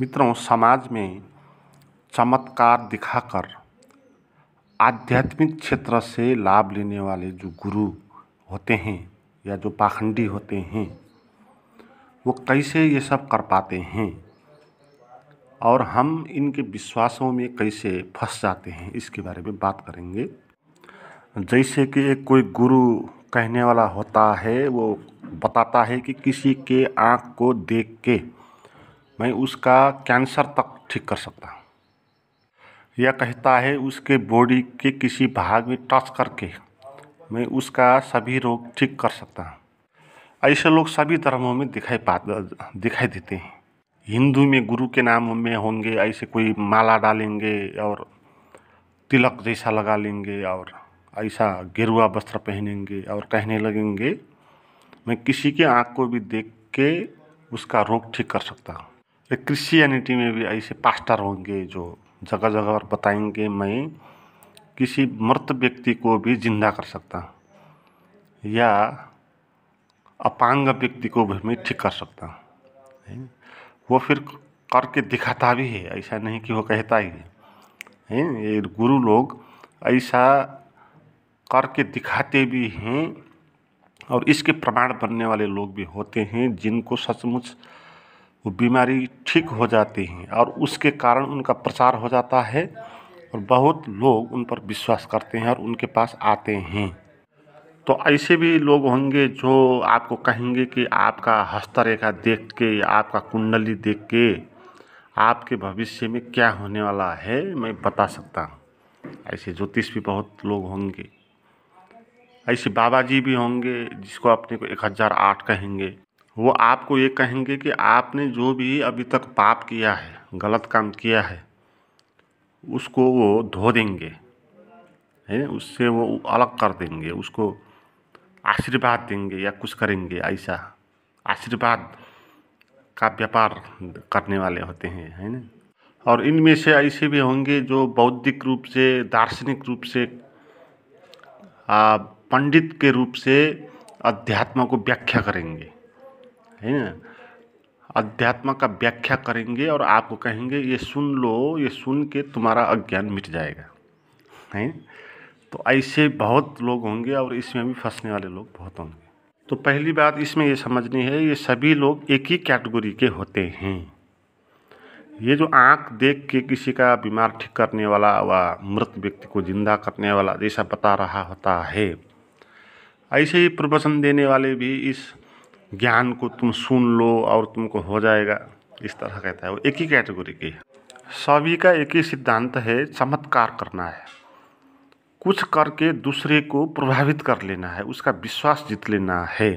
मित्रों समाज में चमत्कार दिखाकर आध्यात्मिक क्षेत्र से लाभ लेने वाले जो गुरु होते हैं या जो पाखंडी होते हैं वो कैसे ये सब कर पाते हैं और हम इनके विश्वासों में कैसे फंस जाते हैं इसके बारे में बात करेंगे जैसे कि एक कोई गुरु कहने वाला होता है वो बताता है कि किसी के आँख को देख के मैं उसका कैंसर तक ठीक कर सकता हूँ या कहता है उसके बॉडी के किसी भाग में टच करके मैं उसका सभी रोग ठीक कर सकता हूँ ऐसे लोग सभी धर्मों में दिखाई पा दिखाई देते हैं हिंदू में गुरु के नाम में होंगे ऐसे कोई माला डालेंगे और तिलक जैसा लगा लेंगे और ऐसा गेरुआ वस्त्र पहनेंगे और कहने लगेंगे मैं किसी के आँख को भी देख के उसका रोग ठीक कर सकता हूँ क्रिश्चियनिटी में भी ऐसे पास्टर होंगे जो जगह जगह पर बताएंगे मैं किसी मृत व्यक्ति को भी जिंदा कर सकता हूँ या अपांग व्यक्ति को भी मैं ठीक कर सकता हूँ वो फिर करके दिखाता भी है ऐसा नहीं कि वो कहता ही है? ये गुरु लोग ऐसा करके दिखाते भी हैं और इसके प्रमाण बनने वाले लोग भी होते हैं जिनको सचमुच वो बीमारी ठीक हो जाती है और उसके कारण उनका प्रचार हो जाता है और बहुत लोग उन पर विश्वास करते हैं और उनके पास आते हैं तो ऐसे भी लोग होंगे जो आपको कहेंगे कि आपका हस्तरेखा देख के आपका कुंडली देख के आपके भविष्य में क्या होने वाला है मैं बता सकता हूँ ऐसे ज्योतिष भी बहुत लोग होंगे ऐसे बाबा जी भी होंगे जिसको अपने को एक हज़ार आठ कहेंगे वो आपको ये कहेंगे कि आपने जो भी अभी तक पाप किया है गलत काम किया है उसको वो धो देंगे है उससे वो अलग कर देंगे उसको आशीर्वाद देंगे या कुछ करेंगे ऐसा आशीर्वाद का व्यापार करने वाले होते हैं है ना और इनमें से ऐसे भी होंगे जो बौद्धिक रूप से दार्शनिक रूप से आ, पंडित के रूप से अध्यात्म को व्याख्या करेंगे है ना अध्यात्म का व्याख्या करेंगे और आपको कहेंगे ये सुन लो ये सुन के तुम्हारा अज्ञान मिट जाएगा है तो ऐसे बहुत लोग होंगे और इसमें भी फंसने वाले लोग बहुत होंगे तो पहली बात इसमें ये समझनी है ये सभी लोग एक ही कैटेगरी के होते हैं ये जो आँख देख के किसी का बीमार ठीक करने वाला व मृत व्यक्ति को जिंदा करने वाला जैसा बता रहा होता है ऐसे ही प्रवचन देने वाले भी इस ज्ञान को तुम सुन लो और तुमको हो जाएगा इस तरह कहता है वो एक ही कैटेगरी की है सभी का एक ही सिद्धांत है चमत्कार करना है कुछ करके दूसरे को प्रभावित कर लेना है उसका विश्वास जीत लेना है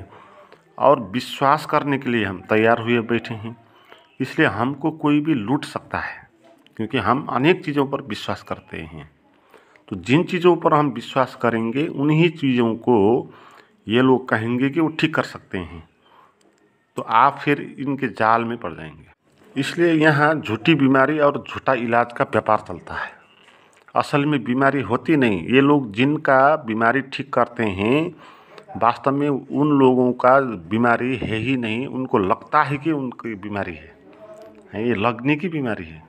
और विश्वास करने के लिए हम तैयार हुए बैठे हैं इसलिए हमको कोई भी लूट सकता है क्योंकि हम अनेक चीज़ों पर विश्वास करते हैं तो जिन चीज़ों पर हम विश्वास करेंगे उन्हीं चीज़ों को ये लोग कहेंगे कि वो ठीक कर सकते हैं तो आप फिर इनके जाल में पड़ जाएंगे इसलिए यहाँ झूठी बीमारी और झूठा इलाज का व्यापार चलता है असल में बीमारी होती नहीं ये लोग जिनका बीमारी ठीक करते हैं वास्तव में उन लोगों का बीमारी है ही नहीं उनको लगता है कि उनकी बीमारी है ये लगने की बीमारी है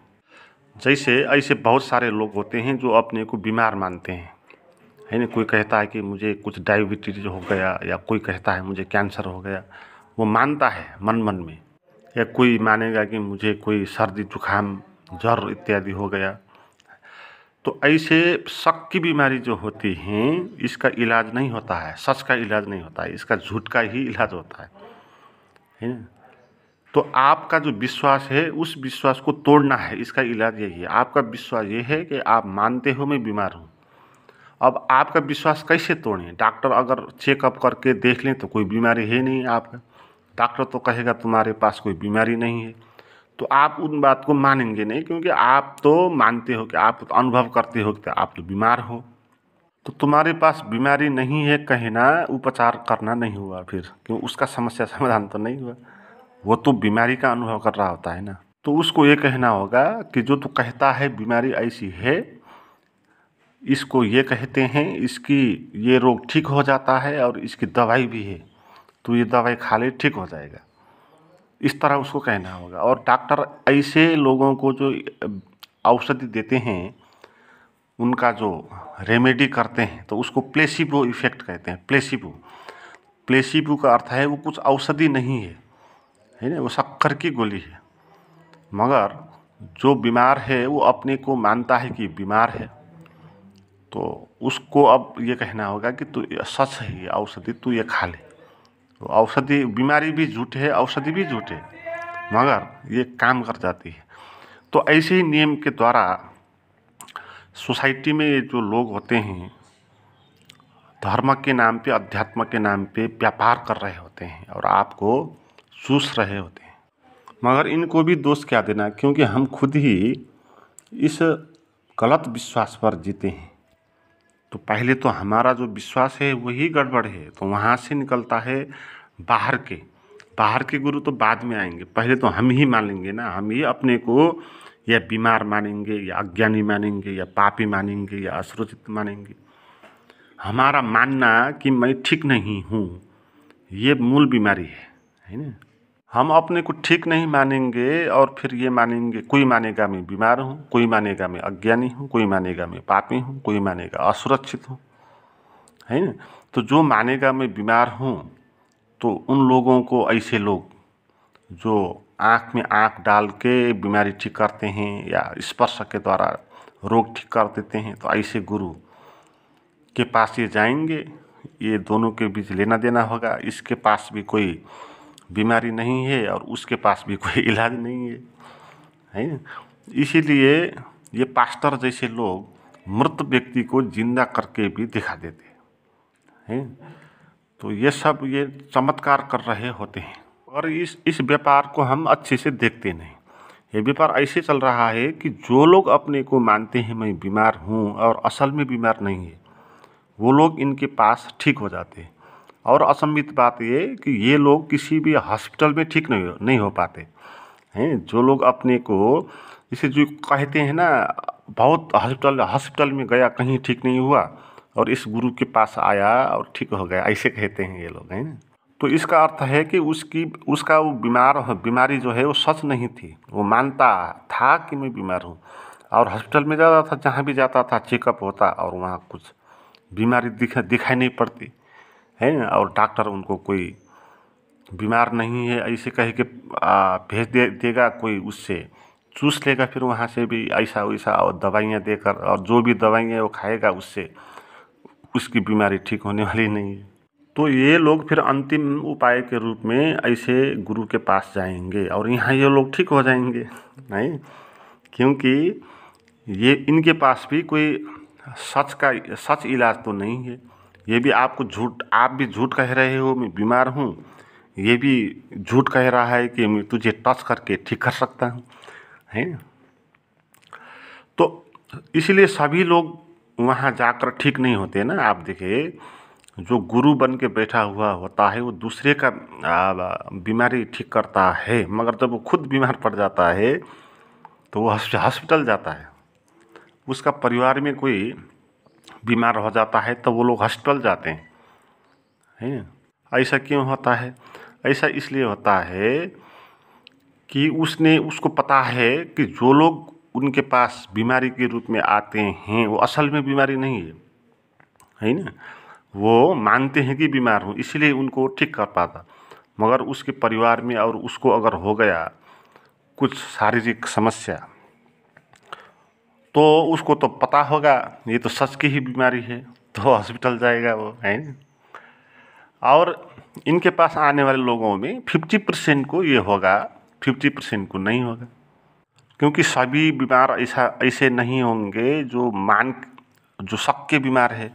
जैसे ऐसे बहुत सारे लोग होते हैं जो अपने को बीमार मानते हैं है ना कोई कहता है कि मुझे कुछ डायबिटीज हो गया या कोई कहता है मुझे कैंसर हो गया वो मानता है मन मन में या कोई मानेगा कि मुझे कोई सर्दी जुकाम जर इत्यादि हो गया तो ऐसे शक की बीमारी जो होती हैं इसका इलाज नहीं होता है सच का इलाज नहीं होता है इसका झूठ का ही इलाज होता है है ना तो आपका जो विश्वास है उस विश्वास को तोड़ना है इसका इलाज यही है आपका विश्वास ये है कि आप मानते हो मैं बीमार हूँ अब आपका विश्वास कैसे तोड़ें डॉक्टर अगर चेकअप करके देख लें तो कोई बीमारी है नहीं आपका डॉक्टर तो कहेगा तुम्हारे पास कोई बीमारी नहीं है तो आप उन बात को मानेंगे नहीं क्योंकि आप तो मानते हो कि आप तो अनुभव करते हो कि आप तो बीमार हो तो तुम्हारे पास बीमारी नहीं है कहना उपचार करना नहीं हुआ फिर क्यों उसका समस्या समाधान तो नहीं हुआ वो तो बीमारी का अनुभव कर रहा होता है ना तो उसको ये कहना होगा कि जो तू तो कहता है बीमारी ऐसी है इसको ये कहते हैं इसकी ये रोग ठीक हो जाता है और इसकी दवाई भी है तो ये दवाई खा ले ठीक हो जाएगा इस तरह उसको कहना होगा और डॉक्टर ऐसे लोगों को जो औषधि देते हैं उनका जो रेमेडी करते हैं तो उसको प्लेसिबो इफेक्ट कहते हैं प्लेसिबो प्लेसिबो का अर्थ है वो कुछ औषधि नहीं है है ना वो शक्कर की गोली है मगर जो बीमार है वो अपने को मानता है कि बीमार है तो उसको अब ये कहना होगा कि तू सच है ये औषधि तू ये खा ले तो औषधि बीमारी भी झूठ है औषधि भी झूठ है मगर ये काम कर जाती है तो ऐसे ही नियम के द्वारा सोसाइटी में ये जो लोग होते हैं धर्म के नाम पे अध्यात्म के नाम पे व्यापार कर रहे होते हैं और आपको चूस रहे होते हैं मगर इनको भी दोष क्या देना क्योंकि हम खुद ही इस गलत विश्वास पर जीते हैं तो पहले तो हमारा जो विश्वास है वही गड़बड़ है तो वहाँ से निकलता है बाहर के बाहर के गुरु तो बाद में आएंगे पहले तो हम ही मानेंगे ना हम ही अपने को या बीमार मानेंगे या अज्ञानी मानेंगे या पापी मानेंगे या असुरक्षित मानेंगे हमारा मानना कि मैं ठीक नहीं हूँ ये मूल बीमारी है है ना हम अपने को ठीक नहीं मानेंगे और फिर ये मानेंगे कोई मानेगा मैं बीमार हूँ कोई मानेगा मैं अज्ञानी हूँ कोई मानेगा मैं पापी हूँ कोई मानेगा असुरक्षित हूँ है ना तो जो मानेगा मैं बीमार हूँ तो उन लोगों को ऐसे लोग जो आँख में आँख डाल के बीमारी ठीक करते हैं या स्पर्श के द्वारा रोग ठीक कर देते हैं तो ऐसे गुरु के पास ये जाएंगे ये दोनों के बीच लेना देना होगा इसके पास भी कोई बीमारी नहीं है और उसके पास भी कोई इलाज नहीं है है इसीलिए ये पास्टर जैसे लोग मृत व्यक्ति को जिंदा करके भी दिखा देते हैं तो ये सब ये चमत्कार कर रहे होते हैं और इस इस व्यापार को हम अच्छे से देखते नहीं ये व्यापार ऐसे चल रहा है कि जो लोग अपने को मानते हैं मैं बीमार हूँ और असल में बीमार नहीं है वो लोग इनके पास ठीक हो जाते हैं और असंभित बात ये कि ये लोग किसी भी हॉस्पिटल में ठीक नहीं हो नहीं हो पाते हैं जो लोग अपने को इसे जो कहते हैं ना बहुत हॉस्पिटल हॉस्पिटल में गया कहीं ठीक नहीं हुआ और इस गुरु के पास आया और ठीक हो गया ऐसे कहते हैं ये लोग हैं तो इसका अर्थ है कि उसकी उसका वो बीमार बीमारी जो है वो सच नहीं थी वो मानता था कि मैं बीमार हूँ और हॉस्पिटल में जाता था जहाँ भी जाता था चेकअप होता और वहाँ कुछ बीमारी दिखा दिखाई नहीं पड़ती हैं और डॉक्टर उनको कोई बीमार नहीं है ऐसे कह के भेज दे देगा कोई उससे चूस लेगा फिर वहाँ से भी ऐसा वैसा और दवाइयाँ देकर और जो भी दवाइयाँ वो खाएगा उससे उसकी बीमारी ठीक होने वाली नहीं है तो ये लोग फिर अंतिम उपाय के रूप में ऐसे गुरु के पास जाएंगे और यहाँ ये लोग ठीक हो जाएंगे नहीं क्योंकि ये इनके पास भी कोई सच का सच इलाज तो नहीं है ये भी आपको झूठ आप भी झूठ कह रहे हो मैं बीमार हूँ ये भी झूठ कह रहा है कि मैं तुझे टच करके ठीक कर सकता हूँ है तो इसलिए सभी लोग वहाँ जाकर ठीक नहीं होते ना आप देखिए जो गुरु बन के बैठा हुआ होता है वो दूसरे का बीमारी ठीक करता है मगर जब वो खुद बीमार पड़ जाता है तो वो हॉस्पिटल जाता है उसका परिवार में कोई बीमार हो जाता है तो वो लोग हॉस्पिटल जाते हैं है ऐसा क्यों होता है ऐसा इसलिए होता है कि उसने उसको पता है कि जो लोग उनके पास बीमारी के रूप में आते हैं वो असल में बीमारी नहीं है है ना वो मानते हैं कि बीमार हूँ इसलिए उनको ठीक कर पाता मगर उसके परिवार में और उसको अगर हो गया कुछ शारीरिक समस्या तो उसको तो पता होगा ये तो सच की ही बीमारी है तो हॉस्पिटल जाएगा वो है और इनके पास आने वाले लोगों में फिफ्टी परसेंट को ये होगा फिफ्टी परसेंट को नहीं होगा क्योंकि सभी बीमार ऐसा ऐसे नहीं होंगे जो मान जो शक के बीमार है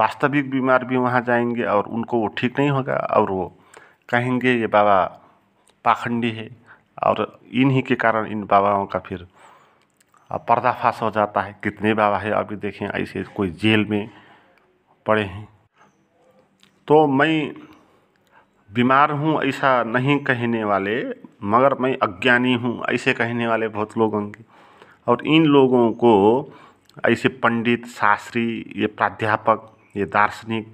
वास्तविक बीमार भी वहाँ जाएंगे और उनको वो ठीक नहीं होगा और वो कहेंगे ये बाबा पाखंडी है और इन्हीं के कारण इन बाबाओं का फिर पर्दाफाश हो जाता है कितने बाबा है अभी देखें ऐसे कोई जेल में पड़े हैं तो मैं बीमार हूँ ऐसा नहीं कहने वाले मगर मैं अज्ञानी हूँ ऐसे कहने वाले बहुत लोग होंगे और इन लोगों को ऐसे पंडित शास्त्री ये प्राध्यापक ये दार्शनिक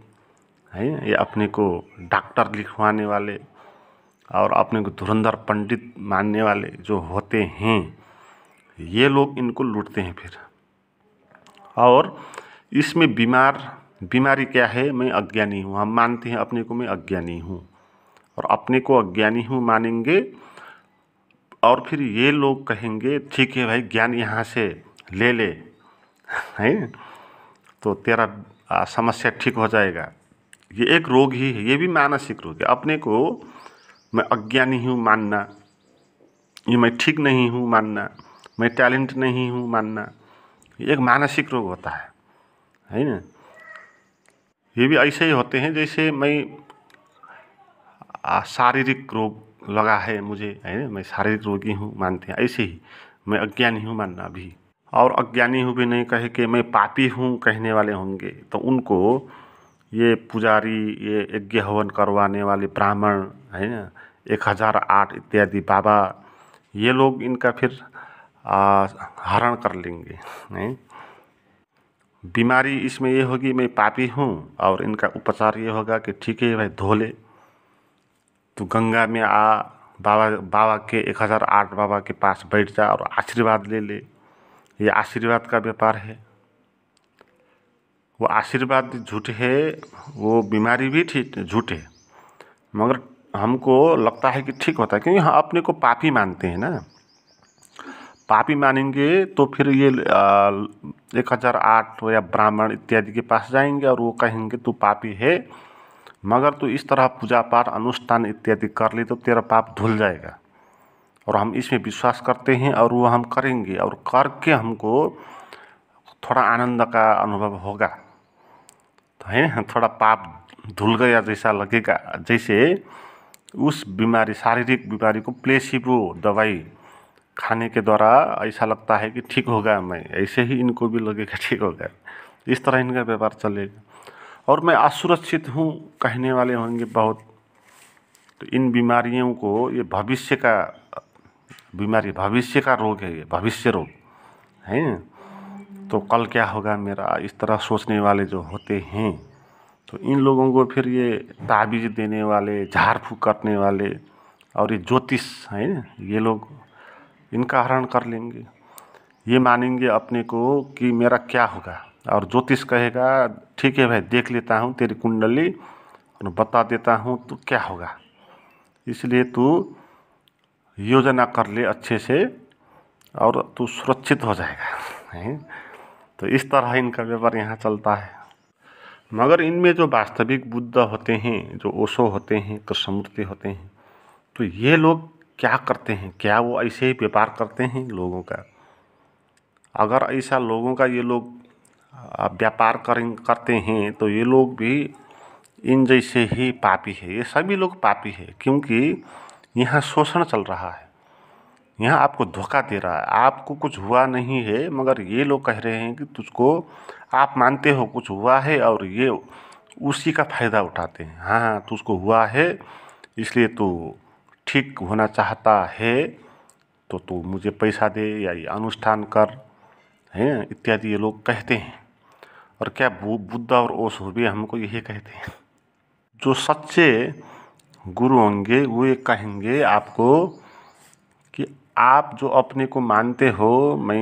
है ये अपने को डॉक्टर लिखवाने वाले और अपने को धुरंधर पंडित मानने वाले जो होते हैं ये लोग इनको लूटते हैं फिर और इसमें बीमार बीमारी क्या है मैं अज्ञानी हूँ हम मानते हैं अपने को मैं अज्ञानी हूँ और अपने को अज्ञानी हूँ मानेंगे और फिर ये लोग कहेंगे ठीक है भाई ज्ञान यहाँ से ले ले है तो तेरा समस्या ठीक हो जाएगा ये एक रोग ही है ये भी मानसिक रोग है अपने को मैं अज्ञानी हूँ मानना ये मैं ठीक नहीं हूँ मानना मैं टैलेंट नहीं हूँ मानना एक मानसिक रोग होता है है ना ये भी ऐसे ही होते हैं जैसे मैं शारीरिक रोग लगा है मुझे है ना मैं शारीरिक रोगी हूँ मानते हैं ऐसे ही मैं अज्ञानी हूँ मानना भी और अज्ञानी हूँ भी नहीं कहे कि मैं पापी हूँ कहने वाले होंगे तो उनको ये पुजारी ये यज्ञ हवन करवाने वाले ब्राह्मण है ना एक हज़ार आठ इत्यादि बाबा ये लोग इनका फिर हरण कर लेंगे नहीं बीमारी इसमें ये होगी मैं पापी हूँ और इनका उपचार ये होगा कि ठीक है भाई धो ले तो गंगा में आ बाबा बाबा के एक हज़ार आठ बाबा के पास बैठ जा और आशीर्वाद ले ले ये आशीर्वाद का व्यापार है वो आशीर्वाद झूठ है वो बीमारी भी ठीक झूठ है मगर हमको लगता है कि ठीक होता है क्योंकि हम अपने को पापी मानते हैं ना पापी मानेंगे तो फिर ये एक हज़ार आठ या ब्राह्मण इत्यादि के पास जाएंगे और वो कहेंगे तू पापी है मगर तू इस तरह पूजा पाठ अनुष्ठान इत्यादि कर ले तो तेरा पाप धुल जाएगा और हम इसमें विश्वास करते हैं और वो हम करेंगे और करके हमको थोड़ा आनंद का अनुभव होगा तो है थोड़ा पाप धुल गया जैसा लगेगा जैसे उस बीमारी शारीरिक बीमारी को प्लेसिबो दवाई खाने के द्वारा ऐसा लगता है कि ठीक होगा मैं ऐसे ही इनको भी लगेगा ठीक होगा इस तरह इनका व्यापार चलेगा और मैं असुरक्षित हूँ कहने वाले होंगे बहुत तो इन बीमारियों को ये भविष्य का बीमारी भविष्य का रोग है ये भविष्य रोग है तो कल क्या होगा मेरा इस तरह सोचने वाले जो होते हैं तो इन लोगों को फिर ये ताबीज देने वाले झाड़ फूँक करने वाले और ये ज्योतिष हैं ये लोग इनका हरण कर लेंगे ये मानेंगे अपने को कि मेरा क्या होगा और ज्योतिष कहेगा ठीक है भाई देख लेता हूँ तेरी कुंडली और बता देता हूँ तो क्या होगा इसलिए तू योजना कर ले अच्छे से और तू सुरक्षित हो जाएगा है तो इस तरह इनका व्यवहार यहाँ चलता है मगर इनमें जो वास्तविक बुद्ध होते हैं जो ओशो होते हैं कृष्णमूर्ति होते हैं तो ये लोग क्या करते हैं क्या वो ऐसे ही व्यापार करते हैं लोगों का अगर ऐसा लोगों का ये लोग व्यापार करें करते हैं तो ये लोग भी इन जैसे ही पापी है ये सभी लोग पापी है क्योंकि यहाँ शोषण चल रहा है यहाँ आपको धोखा दे रहा है आपको कुछ हुआ नहीं है मगर ये लोग कह रहे हैं कि तुझको आप मानते हो कुछ हुआ है और ये उसी का फ़ायदा उठाते हैं हाँ हाँ तुझको हुआ है इसलिए तो ठीक होना चाहता है तो तू मुझे पैसा दे या ये अनुष्ठान कर हैं इत्यादि ये लोग कहते हैं और क्या बुद्ध और ओसो भी हमको यही कहते हैं जो सच्चे गुरु होंगे वो ये कहेंगे आपको कि आप जो अपने को मानते हो मैं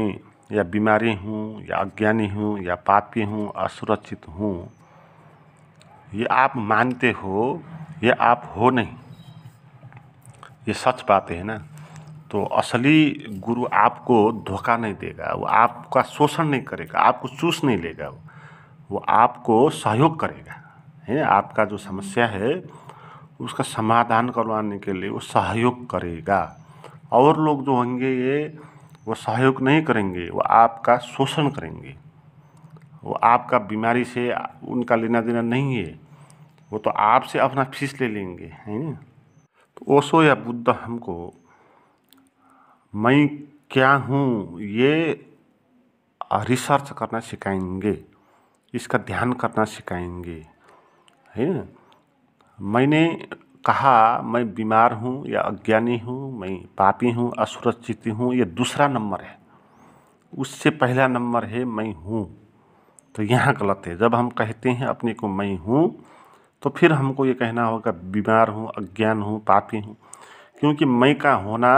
या बीमारी हूँ या अज्ञानी हूँ या पापी हूँ असुरक्षित हूँ ये आप मानते हो ये आप हो नहीं ये सच बात हैं ना तो असली गुरु आपको धोखा नहीं देगा वो आपका शोषण नहीं करेगा आपको चूस नहीं लेगा वो वो आपको सहयोग करेगा है आपका जो समस्या है उसका समाधान करवाने के लिए वो सहयोग करेगा और लोग जो होंगे ये वो सहयोग नहीं करेंगे वो आपका शोषण करेंगे वो आपका बीमारी से उनका लेना देना नहीं है वो तो आपसे अपना फीस ले लेंगे है ना ओशो या बुद्ध हमको मैं क्या हूँ ये रिसर्च करना सिखाएंगे इसका ध्यान करना सिखाएंगे है मैंने कहा मैं बीमार हूँ या अज्ञानी हूँ मैं पापी हूँ असुरक्षित हूँ ये दूसरा नंबर है उससे पहला नंबर है मैं हूँ तो यहाँ गलत है जब हम कहते हैं अपने को मैं हूँ तो फिर हमको ये कहना होगा बीमार हूँ अज्ञान हूँ पापी हूँ क्योंकि मैं का होना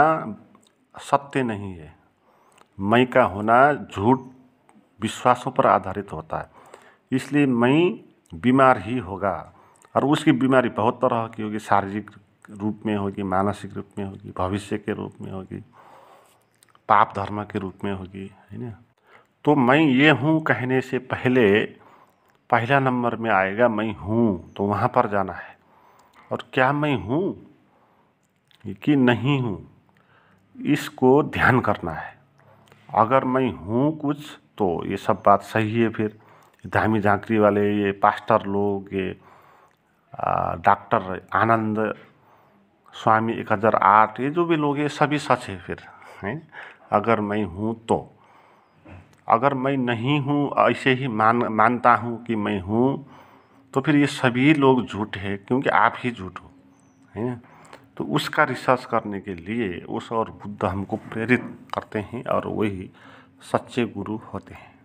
सत्य नहीं है मैं का होना झूठ विश्वासों पर आधारित होता है इसलिए मैं बीमार ही होगा और उसकी बीमारी बहुत तरह की होगी शारीरिक रूप में होगी मानसिक रूप में होगी भविष्य के रूप में होगी पाप धर्म के रूप में होगी है ना तो मैं ये हूँ कहने से पहले पहला नंबर में आएगा मैं हूँ तो वहाँ पर जाना है और क्या मैं हूँ कि नहीं हूँ इसको ध्यान करना है अगर मैं हूँ कुछ तो ये सब बात सही है फिर धामी झांकरी वाले ये पास्टर लोग ये डॉक्टर आनंद स्वामी एक हज़ार आठ ये जो भी लोग ये सभी सच है फिर हैं अगर मैं हूँ तो अगर मैं नहीं हूँ ऐसे ही मान मानता हूँ कि मैं हूँ तो फिर ये सभी लोग झूठ है क्योंकि आप ही झूठ हो है ना तो उसका रिसर्च करने के लिए उस और बुद्ध हमको प्रेरित करते हैं और वही सच्चे गुरु होते हैं